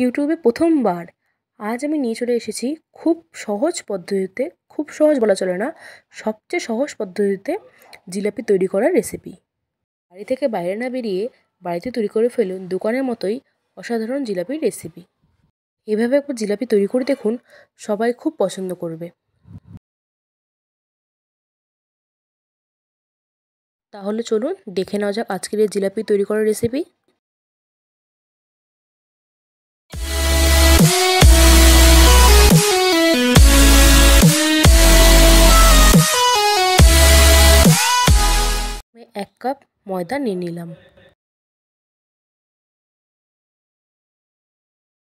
ইউটিউবে প্রথমবার আজ আমি নিয়ে চলে এসেছি খুব সহজ পদ্ধতিতে খুব সহজ বলা চলে না সবচেয়ে সহজ পদ্ধতিতে জিলাপি তৈরি করার রেসিপি বাড়ি থেকে বাইরে না বেরিয়ে বাড়িতে তৈরি করে ফেলুন দোকানের মতোই অসাধারণ জিলাপির রেসিপি এভাবে একবার জিলাপি তৈরি করে দেখুন সবাই খুব পছন্দ করবে তাহলে চলুন দেখে নেওয়া যাক আজকের এই জিলাপি তৈরি করার রেসিপি এক কাপ ময়দা নিয়ে নিলাম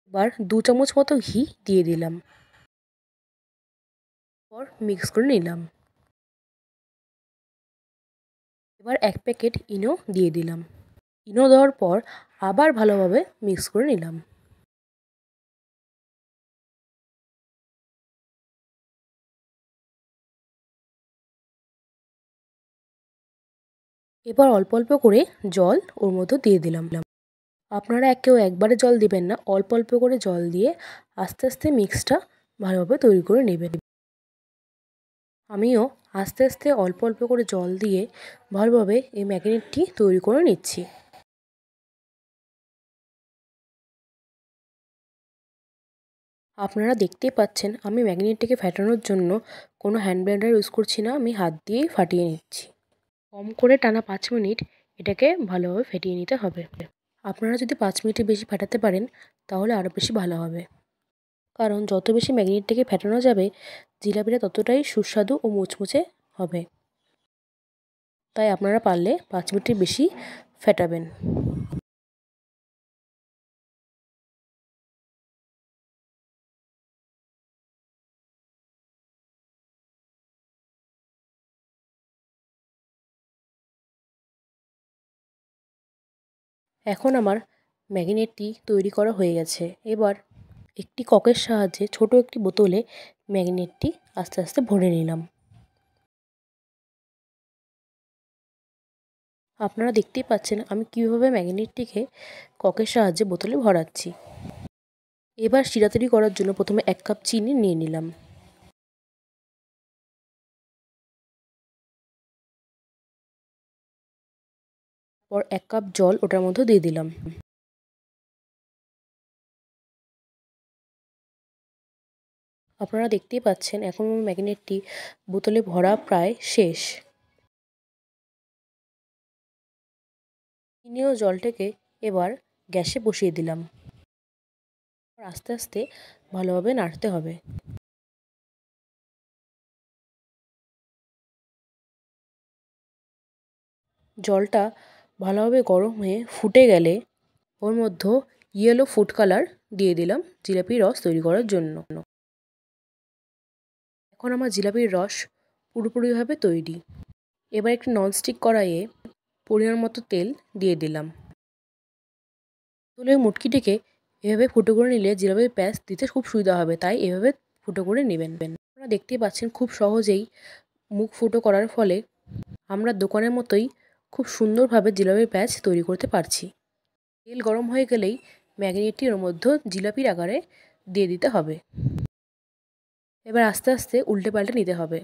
এবার দু চামচ মতো ঘি দিয়ে দিলাম পর মিক্স করে নিলাম এবার এক প্যাকেট ইনো দিয়ে দিলাম ইনো দেওয়ার পর আবার ভালোভাবে মিক্স করে নিলাম এবার অল্প অল্প করে জল ওর মধ্যে দিয়ে দিলাম আপনারা কেউ একবারে জল দিবেন না অল্প অল্প করে জল দিয়ে আস্তে আস্তে মিক্সটা ভালোভাবে তৈরি করে নেবেন আমিও আস্তে আস্তে অল্প অল্প করে জল দিয়ে ভালোভাবে এই ম্যাগনেটটি তৈরি করে নিচ্ছি আপনারা দেখতেই পাচ্ছেন আমি ম্যাগনেটটিকে ফাটানোর জন্য কোনো হ্যান্ড ব্লেন্ডার ইউজ করছি না আমি হাত দিয়েই ফাটিয়ে নিচ্ছি কম করে টানা পাঁচ মিনিট এটাকে ভালোভাবে ফেটিয়ে নিতে হবে আপনারা যদি পাঁচ মিনিটের বেশি ফেটাতে পারেন তাহলে আরও বেশি ভালো হবে কারণ যত বেশি ম্যাগনেটটাকে ফেটানো যাবে জিলাপিটা ততটাই সুস্বাদু ও মুচমুচে হবে তাই আপনারা পারলে পাঁচ মিনিটের বেশি ফেটাবেন এখন আমার ম্যাগনেটটি তৈরি করা হয়ে গেছে এবার একটি ককের সাহায্যে ছোট একটি বোতলে ম্যাগনেটটি আস্তে আস্তে ভরে নিলাম আপনারা দেখতেই পাচ্ছেন আমি কিভাবে ম্যাগনেটটিকে ককের সাহায্যে বোতলে ভরাচ্ছি এবার শিরা তৈরি করার জন্য প্রথমে এক কাপ চিনি নিয়ে নিলাম পর এক কাপ জল ওটার মধ্যে দিয়ে দিলাম আপনারা দেখতেই পাচ্ছেন এখন ম্যাগনেটটি বোতলে ভরা প্রায় শেষ চিনিও জলটাকে এবার গ্যাসে বসিয়ে দিলাম আস্তে আস্তে ভালোভাবে নাড়তে হবে জলটা ভালোভাবে গরম হয়ে ফুটে গেলে ওর মধ্যে ইয়েলো ফুড কালার দিয়ে দিলাম জিলাপির রস তৈরি করার জন্য এখন আমার জিলাপির রস পুরোপুরিভাবে তৈরি এবার একটি ননস্টিক কড়াইয়ে পরিমাণ মতো তেল দিয়ে দিলাম তেলের মুটকিটিকে এভাবে ফুটো করে নিলে জিলাপির প্যাঁচ দিতে খুব সুবিধা হবে তাই এভাবে ফুটো করে নেবেন আপনারা দেখতেই পাচ্ছেন খুব সহজেই মুখ ফুটো করার ফলে আমরা দোকানের মতোই খুব সুন্দরভাবে জিলাপির প্যাচ তৈরি করতে পারছি তেল গরম হয়ে গেলেই ম্যাগনেটটি ওর মধ্যে জিলাপির আকারে দিয়ে দিতে হবে এবার আস্তে আস্তে উল্টে পাল্টে নিতে হবে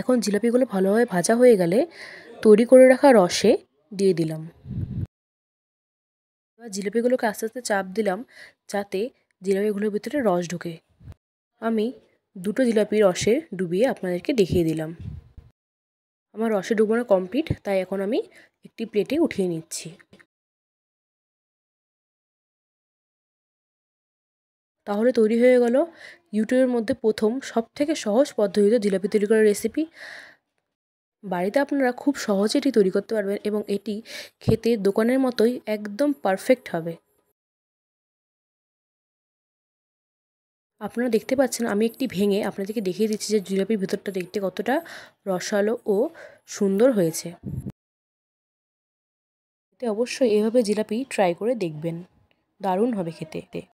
এখন জিলাপিগুলো ভালোভাবে ভাজা হয়ে গেলে তৈরি করে রাখা রসে দিয়ে দিলাম এবার জিলিপিগুলোকে আস্তে আস্তে চাপ দিলাম যাতে জিলাপিগুলোর ভিতরে রস ঢোকে আমি দুটো জিলাপি রসে ডুবিয়ে আপনাদেরকে দেখিয়ে দিলাম আমার রসে ডুবানো কমপ্লিট তাই এখন আমি একটি প্লেটে উঠিয়ে নিচ্ছি তাহলে তৈরি হয়ে গেল ইউটিউবের মধ্যে প্রথম সব থেকে সহজ পদ্ধতিতে জিলাপি তৈরি করার রেসিপি বাড়িতে আপনারা খুব সহজে এটি তৈরি করতে পারবেন এবং এটি খেতে দোকানের মতোই একদম পারফেক্ট হবে আপনারা দেখতে পাচ্ছেন আমি একটি ভেঙে আপনাদেরকে দেখিয়ে দিচ্ছি যে জিলাপির ভিতরটা দেখতে কতটা রসালো ও সুন্দর হয়েছে অবশ্যই এভাবে জিলাপি ট্রাই করে দেখবেন দারুণ হবে খেতে